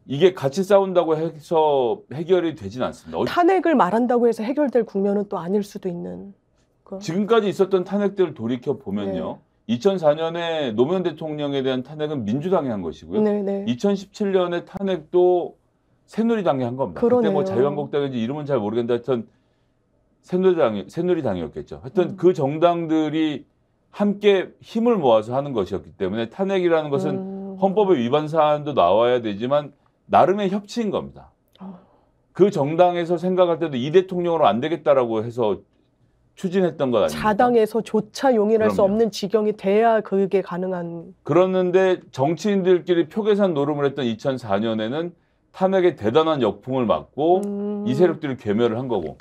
이게 같이 싸운다고 해서 해결이 되진 않습니다. 탄핵을 말한다고 해서 해결될 국면은 또 아닐 수도 있는. 그... 지금까지 있었던 탄핵들을 돌이켜 보면요. 네. 2004년에 노무현 대통령에 대한 탄핵은 민주당이 한 것이고요. 네, 네. 2017년에 탄핵도 새누리당이 한 겁니다. 그러네요. 그때 뭐 자유한국당인지 이름은 잘 모르겠는데 하여튼 새누리당이, 새누리당이었겠죠. 하여튼 음. 그 정당들이 함께 힘을 모아서 하는 것이었기 때문에 탄핵이라는 것은 음. 헌법의 위반 사안도 나와야 되지만 나름의 협치인 겁니다. 그 정당에서 생각할 때도 이 대통령으로 안 되겠다라고 해서 추진했던 것 아닙니까? 자당에서조차 용인할 그럼요. 수 없는 지경이 돼야 그게 가능한. 그렇는데 정치인들끼리 표계산 노름을 했던 2004년에는 탄핵의 대단한 역풍을 맞고 음... 이세력들을 괴멸을 한 거고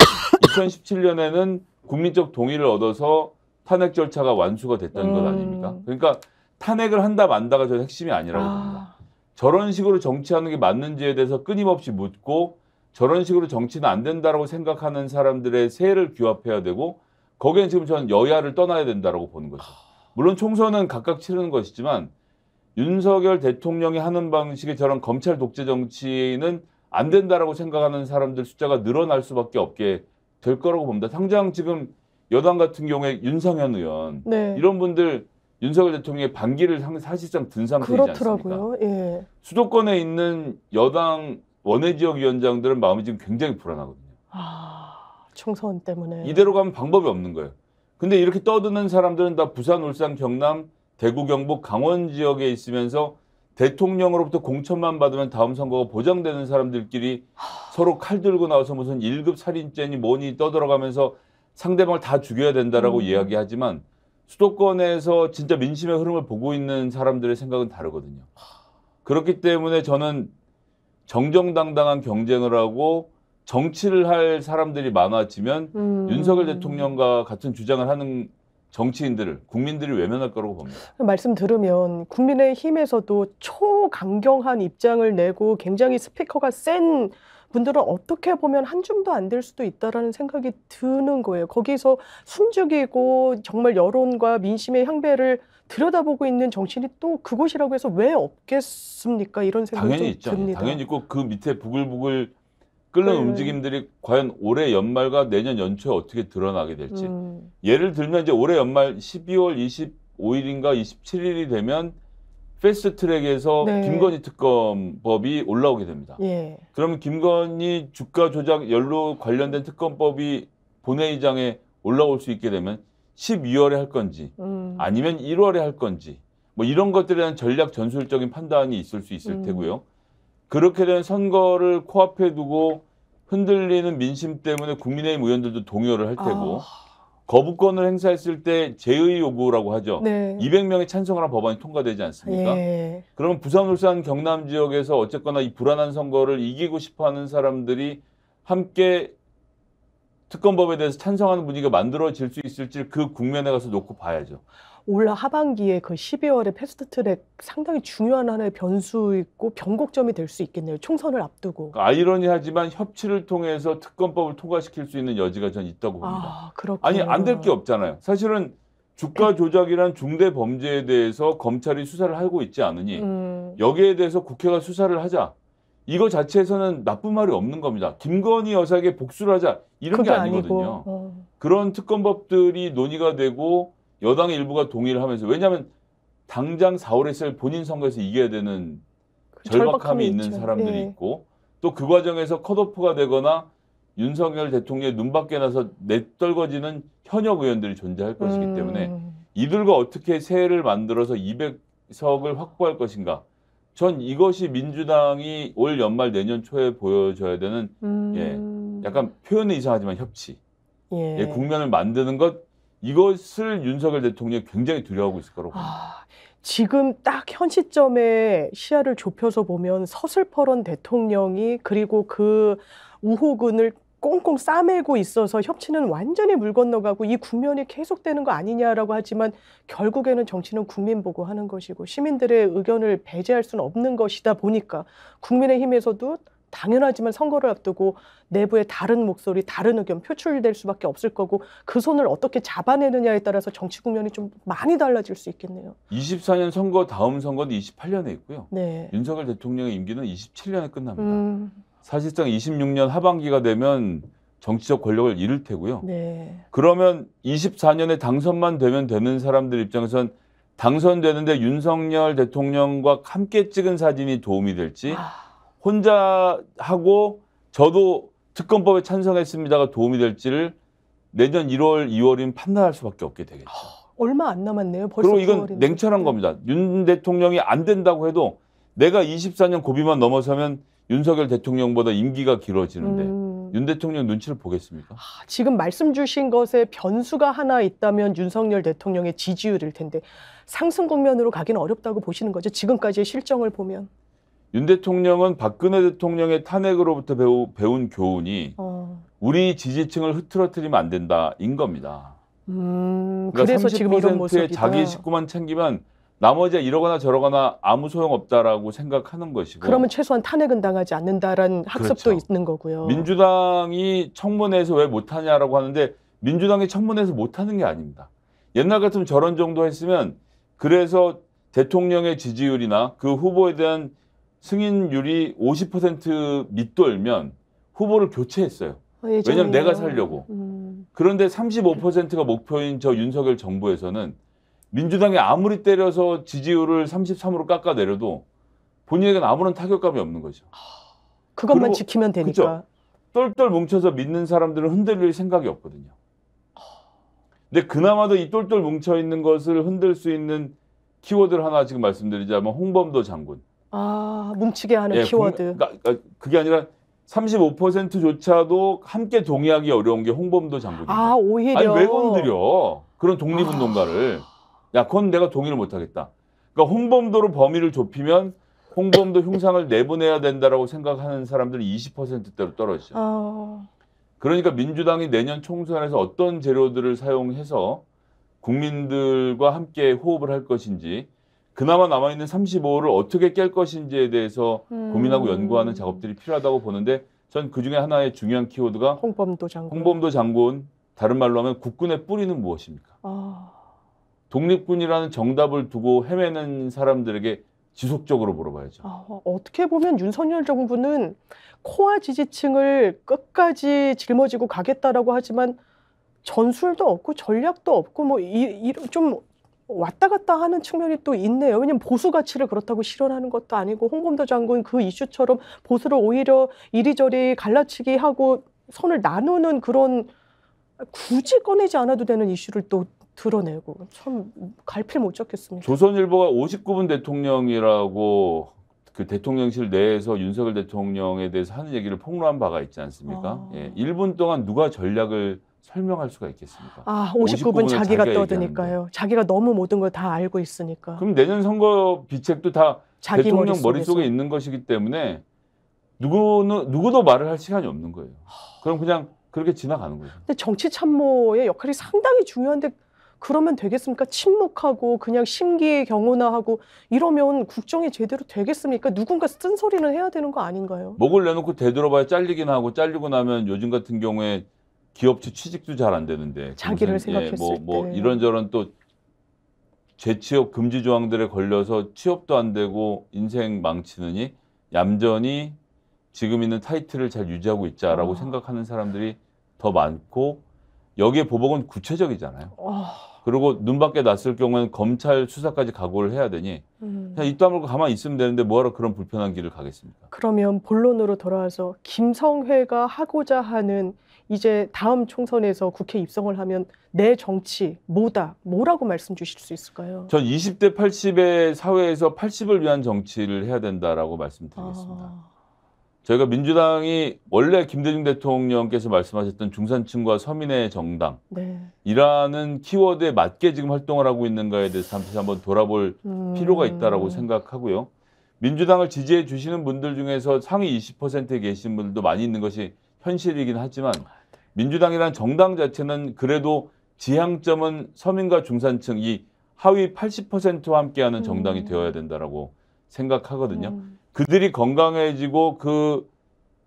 2017년에는 국민적 동의를 얻어서 탄핵 절차가 완수가 됐다는 것 음. 아닙니까? 그러니까 탄핵을 한다 만다가 저는 핵심이 아니라고 아. 봅니다. 아. 저런 식으로 정치하는 게 맞는지에 대해서 끊임없이 묻고 저런 식으로 정치는 안 된다라고 생각하는 사람들의 세를 규합해야 되고 거기엔 지금 저는 여야를 떠나야 된다라고 보는 거죠. 물론 총선은 각각 치르는 것이지만 윤석열 대통령이 하는 방식의 저런 검찰 독재 정치는 안 된다라고 생각하는 사람들 숫자가 늘어날 수밖에 없게 될 거라고 봅니다. 당장 지금 여당 같은 경우에 윤상현 의원 네. 이런 분들 윤석열 대통령의 반기를 사실상 든 상태이지 그렇더라고요. 않습니까? 예. 수도권에 있는 여당 원외 지역 위원장들은 마음이 지금 굉장히 불안하거든요. 아, 총선 때문에 이대로 가면 방법이 없는 거예요. 근데 이렇게 떠드는 사람들은 다 부산, 울산, 경남, 대구, 경북, 강원 지역에 있으면서 대통령으로부터 공천만 받으면 다음 선거가 보장되는 사람들끼리 서로 칼 들고 나와서 무슨 일급 살인죄니 뭐니 떠들어가면서 상대방을 다 죽여야 된다라고 음. 이야기하지만 수도권에서 진짜 민심의 흐름을 보고 있는 사람들의 생각은 다르거든요. 그렇기 때문에 저는 정정당당한 경쟁을 하고 정치를 할 사람들이 많아지면 음. 윤석열 대통령과 같은 주장을 하는 정치인들을 국민들을 외면할 거라고 봅니다. 말씀 들으면 국민의힘에서도 초강경한 입장을 내고 굉장히 스피커가 센 분들은 어떻게 보면 한 줌도 안 될 수도 있다라는 생각이 드는 거예요. 거기서 숨죽이고 정말 여론과 민심의 향배를 들여다보고 있는 정신이 또 그곳이라고 해서 왜 없겠습니까? 이런 생각이 당연히 있죠. 듭니다. 당연히 있고 그 밑에 부글부글 끓는 음. 움직임들이 과연 올해 연말과 내년 연초에 어떻게 드러나게 될지. 음. 예를 들면 이제 올해 연말 12월 25일인가 27일이 되면 패스트 트랙에서 네. 김건희 특검법이 올라오게 됩니다. 예. 그러면 김건희 주가 조작 연루 관련된 특검법이 본회의장에 올라올 수 있게 되면 12월에 할 건지 음. 아니면 1월에 할 건지 뭐 이런 것들에 대한 전략 전술적인 판단이 있을 수 있을 음. 테고요. 그렇게 된 선거를 코앞에 두고 흔들리는 민심 때문에 국민의힘 의원들도 동요를 할 테고 아... 거부권을 행사했을 때 제의 요구라고 하죠. 네. 200명의 찬성하는 법안이 통과되지 않습니까? 예. 그러면 부산, 울산, 경남 지역에서 어쨌거나 이 불안한 선거를 이기고 싶어하는 사람들이 함께 특검법에 대해서 찬성하는 분위기가 만들어질 수 있을지 그 국면에 가서 놓고 봐야죠. 올라 하반기에 그 12월에 패스트트랙 상당히 중요한 하나의 변수 있고 변곡점이 될 수 있겠네요. 총선을 앞두고. 그러니까 아이러니하지만 협치를 통해서 특검법을 통과시킬 수 있는 여지가 전 있다고 아, 봅니다. 아, 그렇군요. 아니 안 될 게 없잖아요. 사실은 주가 [laughs] 조작이란 중대 범죄에 대해서 검찰이 수사를 하고 있지 않으니 음. 여기에 대해서 국회가 수사를 하자. 이거 자체에서는 나쁜 말이 없는 겁니다. 김건희 여사에게 복수를 하자 이런 게 아니거든요. 어. 그런 특검법들이 논의가 되고 여당의 일부가 동의를 하면서 왜냐하면 당장 4월에 있을 본인 선거에서 이겨야 되는 그 절박함이 있는 있죠. 사람들이 네. 있고 또 그 과정에서 컷오프가 되거나 윤석열 대통령의 눈밖에 나서 내떨거지는 현역 의원들이 존재할 것이기 음. 때문에 이들과 어떻게 새해를 만들어서 200석을 확보할 것인가. 전 이것이 민주당이 올 연말 내년 초에 보여줘야 되는 예, 음. 예, 약간 표현은 이상하지만 협치. 예. 예, 국면을 만드는 것 이것을 윤석열 대통령이 굉장히 두려워하고 있을 거라고 아, 지금 딱 현 시점에 시야를 좁혀서 보면 서슬퍼런 대통령이 그리고 그 우호군을 꽁꽁 싸매고 있어서 협치는 완전히 물 건너가고 이 국면이 계속되는 거 아니냐라고 하지만 결국에는 정치는 국민 보고 하는 것이고 시민들의 의견을 배제할 수는 없는 것이다 보니까 국민의힘에서도 당연하지만 선거를 앞두고 내부의 다른 목소리, 다른 의견 표출될 수밖에 없을 거고 그 손을 어떻게 잡아내느냐에 따라서 정치 국면이 좀 많이 달라질 수 있겠네요. 24년 선거 다음 선거는 28년에 있고요. 네. 윤석열 대통령의 임기는 27년에 끝납니다. 음. 사실상 26년 하반기가 되면 정치적 권력을 잃을 테고요. 네. 그러면 24년에 당선만 되면 되는 사람들 입장에선 당선되는데 윤석열 대통령과 함께 찍은 사진이 도움이 될지 아. 혼자 하고 저도 특검법에 찬성했습니다가 도움이 될지를 내년 1월, 2월이면 판단할 수밖에 없게 되겠죠. 아, 얼마 안 남았네요. 벌써 그리고 이건 9월인데. 냉철한 네. 겁니다. 윤 대통령이 안 된다고 해도 내가 24년 고비만 넘어서면 윤석열 대통령보다 임기가 길어지는데 음. 윤 대통령 눈치를 보겠습니까? 아, 지금 말씀 주신 것에 변수가 하나 있다면 윤석열 대통령의 지지율일 텐데 상승 국면으로 가기는 어렵다고 보시는 거죠. 지금까지의 실정을 보면. 윤 대통령은 박근혜 대통령의 탄핵으로부터 배우, 배운 교훈이 어. 우리 지지층을 흐트러뜨리면 안 된다인 겁니다. 음, 그러니까 그래서 지금 이런 자기 식구만 챙기면 나머지 이러거나 저러거나 아무 소용없다라고 생각하는 것이고 그러면 최소한 탄핵은 당하지 않는다라는 학습도 그렇죠. 있는 거고요. 민주당이 청문회에서 왜 못하냐라고 하는데 민주당이 청문회에서 못하는 게 아닙니다. 옛날 같으면 저런 정도 했으면 그래서 대통령의 지지율이나 그 후보에 대한 승인율이 50% 밑돌면 후보를 교체했어요. 어, 왜냐면 내가 살려고. 음. 그런데 35%가 목표인 저 윤석열 정부에서는 민주당이 아무리 때려서 지지율을 33으로 깎아 내려도 본인에게는 아무런 타격감이 없는 거죠. 아, 그것만 그리고, 지키면 되니까. 그쵸? 똘똘 뭉쳐서 믿는 사람들은 흔들릴 생각이 없거든요. 아. 근데 그나마도 이 똘똘 뭉쳐 있는 것을 흔들 수 있는 키워드를 하나 지금 말씀드리자면 홍범도 장군. 아, 뭉치게 하는 예, 키워드. 공, 그러니까 어, 그게 아니라 35%조차도 함께 동의하기 어려운 게 홍범도 장군이 아, 오히려. 아니, 왜 건드려? 그런 독립운동가를. 아... 야, 그건 내가 동의를 못하겠다. 그러니까 홍범도로 범위를 좁히면 홍범도 흉상을 내보내야 된다라고 생각하는 사람들은 20%대로 떨어지죠. 아... 그러니까 민주당이 내년 총선에서 어떤 재료들을 사용해서 국민들과 함께 호흡을 할 것인지 그나마 남아있는 35를 어떻게 깰 것인지에 대해서 음. 고민하고 연구하는 작업들이 필요하다고 보는데 전 그 중에 하나의 중요한 키워드가 홍범도 장군. 홍범도 장군 다른 말로 하면 국군의 뿌리는 무엇입니까? 아. 독립군이라는 정답을 두고 헤매는 사람들에게 지속적으로 물어봐야죠. 아, 어, 어떻게 보면 윤석열 정부는 코아 지지층을 끝까지 짊어지고 가겠다라고 하지만 전술도 없고 전략도 없고 뭐 이, 이, 좀 왔다 갔다 하는 측면이 또 있네요. 왜냐하면 보수 가치를 그렇다고 실현하는 것도 아니고 홍범도 장군 그 이슈처럼 보수를 오히려 이리저리 갈라치기 하고 선을 나누는 그런 굳이 꺼내지 않아도 되는 이슈를 또 드러내고 참 갈필 못 잡겠습니다. 조선일보가 59분 대통령이라고 그 대통령실 내에서 윤석열 대통령에 대해서 하는 얘기를 폭로한 바가 있지 않습니까? 아. 예, 1분 동안 누가 전략을 설명할 수가 있겠습니까? 아, 59분, 59분 자기가, 자기가 떠드니까요. 자기가 너무 모든 걸 다 알고 있으니까. 그럼 내년 선거 비책도 다 대통령 머릿속에 머릿속에 있는 것이기 때문에 누구는 누구도 말을 할 시간이 없는 거예요. 그럼 그냥 그렇게 지나가는 거예 근데 정치 참모의 역할이 상당히 중요한데 그러면 되겠습니까? 침묵하고 그냥 심기경호나 하고 이러면 국정이 제대로 되겠습니까? 누군가 쓴소리는 해야 되는 거 아닌가요? 목을 내놓고 되돌아봐야 잘리긴 하고 잘리고 나면 요즘 같은 경우에 기업체 취직도 잘 안 되는데 자기를 무슨, 예, 생각했을 예, 뭐, 뭐 이런저런 또 재취업 금지 조항들에 걸려서 취업도 안 되고 인생 망치느니 얌전히 지금 있는 타이틀을 잘 유지하고 있자라고 어. 생각하는 사람들이 더 많고 여기에 보복은 구체적이잖아요. 어. 그리고 눈밖에 났을 경우에는 검찰 수사까지 각오를 해야 되니 음. 그냥 입 다물고 가만히 있으면 되는데 뭐하러 그런 불편한 길을 가겠습니까? 그러면 본론으로 돌아와서 김성회가 하고자 하는 이제 다음 총선에서 국회 입성을 하면 내 정치 뭐다 뭐라고 말씀 주실 수 있을까요? 전 20대 80의 사회에서 80을 위한 정치를 해야 된다라고 말씀드리겠습니다. 아... 저희가 민주당이 원래 김대중 대통령께서 말씀하셨던 중산층과 서민의 정당이라는 네. 키워드에 맞게 지금 활동을 하고 있는가에 대해서 잠시 한번 돌아볼 음... 필요가 있다라고 생각하고요. 민주당을 지지해 주시는 분들 중에서 상위 20%에 계신 분들도 많이 있는 것이 현실이긴 하지만 민주당이라는 정당 자체는 그래도 지향점은 서민과 중산층 이 하위 80%와 함께하는 정당이 음. 되어야 된다라고 생각하거든요. 음. 그들이 건강해지고 그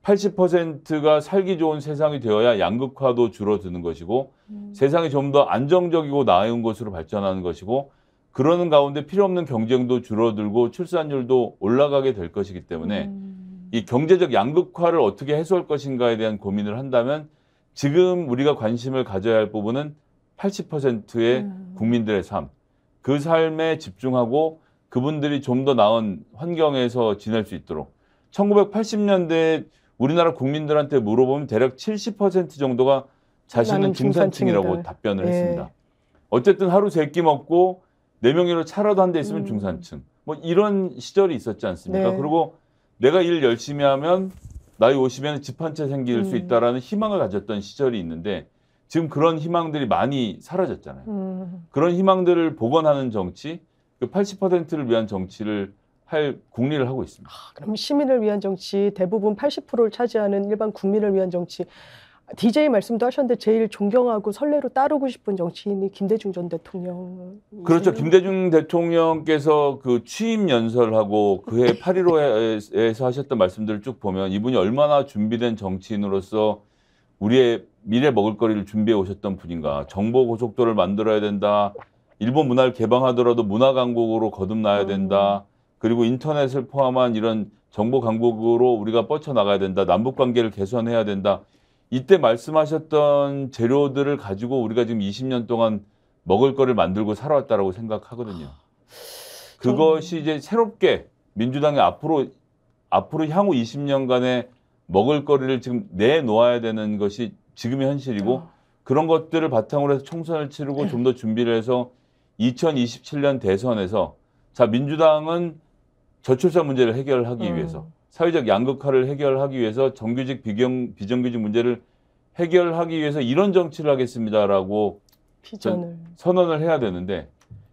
80%가 살기 좋은 세상이 되어야 양극화도 줄어드는 것이고 음. 세상이 좀 더 안정적이고 나은 것으로 발전하는 것이고 그러는 가운데 필요 없는 경쟁도 줄어들고 출산율도 올라가게 될 것이기 때문에 음. 이 경제적 양극화를 어떻게 해소할 것인가에 대한 고민을 한다면 지금 우리가 관심을 가져야 할 부분은 80%의 음. 국민들의 삶, 그 삶에 집중하고 그분들이 좀 더 나은 환경에서 지낼 수 있도록 1980년대 우리나라 국민들한테 물어보면 대략 70% 정도가 자신은 중산층이라고 답변을 예. 했습니다. 어쨌든 하루 세 끼 먹고 네 명이로 차라도 한 대 있으면 음. 중산층. 뭐 이런 시절이 있었지 않습니까? 네. 그리고 내가 일 열심히 하면 나이 50에는 집한 채 생길 음. 수 있다라는 희망을 가졌던 시절이 있는데 지금 그런 희망들이 많이 사라졌잖아요. 음. 그런 희망들을 복원하는 정치, 그 80%를 위한 정치를 할 국리를 하고 있습니다. 아, 그럼 시민을 위한 정치, 대부분 80%를 차지하는 일반 국민을 위한 정치, DJ 말씀도 하셨는데 제일 존경하고 설레로 따르고 싶은 정치인이 김대중 전 대통령. 그렇죠. 김대중 대통령께서 그 취임 연설하고 그해 8.15에서 [laughs] 하셨던 말씀들을 쭉 보면 이분이 얼마나 준비된 정치인으로서 우리의 미래 먹을거리를 준비해 오셨던 분인가. 정보 고속도를 만들어야 된다. 일본 문화를 개방하더라도 문화 강국으로 거듭나야 된다. 그리고 인터넷을 포함한 이런 정보 강국으로 우리가 뻗쳐 나가야 된다. 남북 관계를 개선해야 된다. 이때 말씀하셨던 재료들을 가지고 우리가 지금 20년 동안 먹을 거를 만들고 살아왔다라고 생각하거든요. 그것이 이제 새롭게 민주당이 앞으로 앞으로 향후 20년간의 먹을 거리를 지금 내놓아야 되는 것이 지금의 현실이고 아. 그런 것들을 바탕으로 해서 총선을 치르고 좀 더 준비를 해서 2027년 대선에서 자 민주당은 저출산 문제를 해결하기 음. 위해서 사회적 양극화를 해결하기 위해서 정규직 비경, 비정규직 문제를 해결하기 위해서 이런 정치를 하겠습니다라고 비전을. 선언을 해야 되는데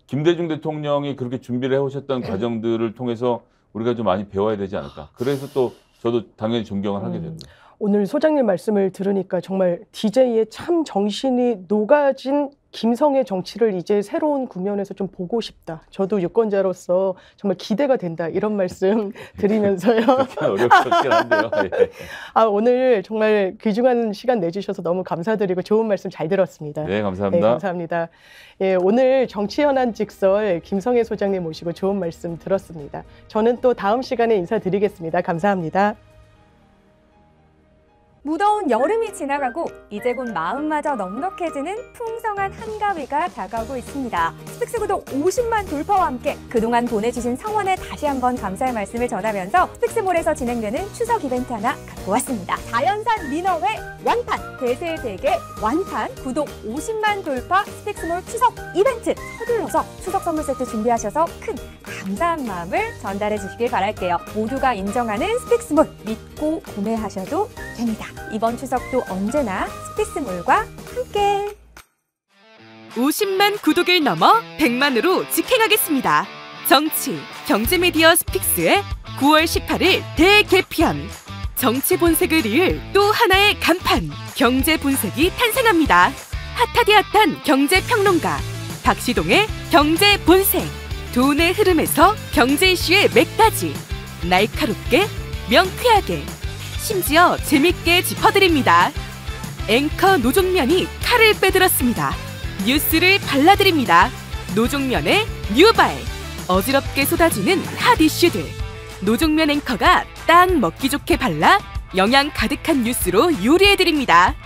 김대중 대통령이 그렇게 준비를 해오셨던 네. 과정들을 통해서 우리가 좀 많이 배워야 되지 않을까. 그래서 또 저도 당연히 존경을 하게 음. 됩니다. 음. 오늘 소장님 말씀을 들으니까 정말 DJ의 참 정신이 녹아진 김성의 정치를 이제 새로운 구면에서 좀 보고 싶다. 저도 유권자로서 정말 기대가 된다. 이런 말씀 [laughs] 드리면서요. 어렵긴 한데요. [laughs] 예. 아, 오늘 정말 귀중한 시간 내주셔서 너무 감사드리고 좋은 말씀 잘 들었습니다. 네, 감사합니다. 네, 감사합니다. 예, 오늘 정치 현안 직설 김성애 소장님 모시고 좋은 말씀 들었습니다. 저는 또 다음 시간에 인사드리겠습니다. 감사합니다. 무더운 여름이 지나가고 이제 곧 마음마저 넉넉해지는 풍성한 한가위가 다가오고 있습니다. 스픽스구독 50만 돌파와 함께 그동안 보내주신 성원에 다시 한번 감사의 말씀을 전하면서 스픽스몰에서 진행되는 추석 이벤트 하나 갖고 왔습니다. 자연산 민어회 완판, 대세대게 완판, 구독 50만 돌파 스픽스몰 추석 이벤트 서둘러서 추석 선물 세트 준비하셔서 큰 감사한 마음을 전달해 주시길 바랄게요. 모두가 인정하는 스픽스몰 믿고 구매하셔도 됩니다. 이번 추석도 언제나 스피스몰과 함께 50만 구독을 넘어 100만으로 직행하겠습니다. 정치, 경제미디어 스픽스의 9월 18일 대개편 정치 본색을 이을 또 하나의 간판 경제 본색이 탄생합니다. 핫하디 핫한 경제평론가 박시동의 경제 본색 돈의 흐름에서 경제 이슈의 맥까지 날카롭게 명쾌하게 심지어 재밌게 짚어드립니다. 앵커 노종면이 칼을 빼들었습니다. 뉴스를 발라드립니다. 노종면의 뉴발 어지럽게 쏟아지는 핫 이슈들 노종면 앵커가 딱 먹기 좋게 발라 영양 가득한 뉴스로 요리해드립니다.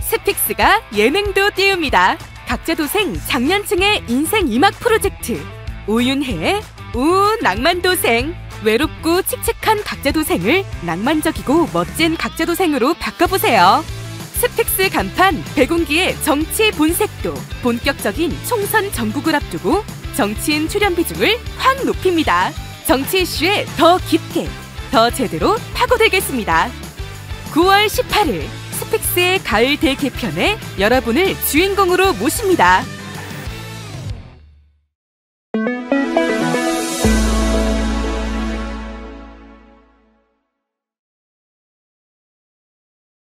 스픽스가 예능도 띄웁니다. 각자도생 장년층의 인생 이막 프로젝트 우윤혜의 우 낭만도생 외롭고 칙칙한 각자도생을 낭만적이고 멋진 각자도생으로 바꿔보세요. 스펙스 간판 백운기의 정치 본색도 본격적인 총선 전국을 앞두고 정치인 출연 비중을 확 높입니다. 정치 이슈에 더 깊게, 더 제대로 파고들겠습니다. 9월 18일 스펙스의 가을 대개편에 여러분을 주인공으로 모십니다.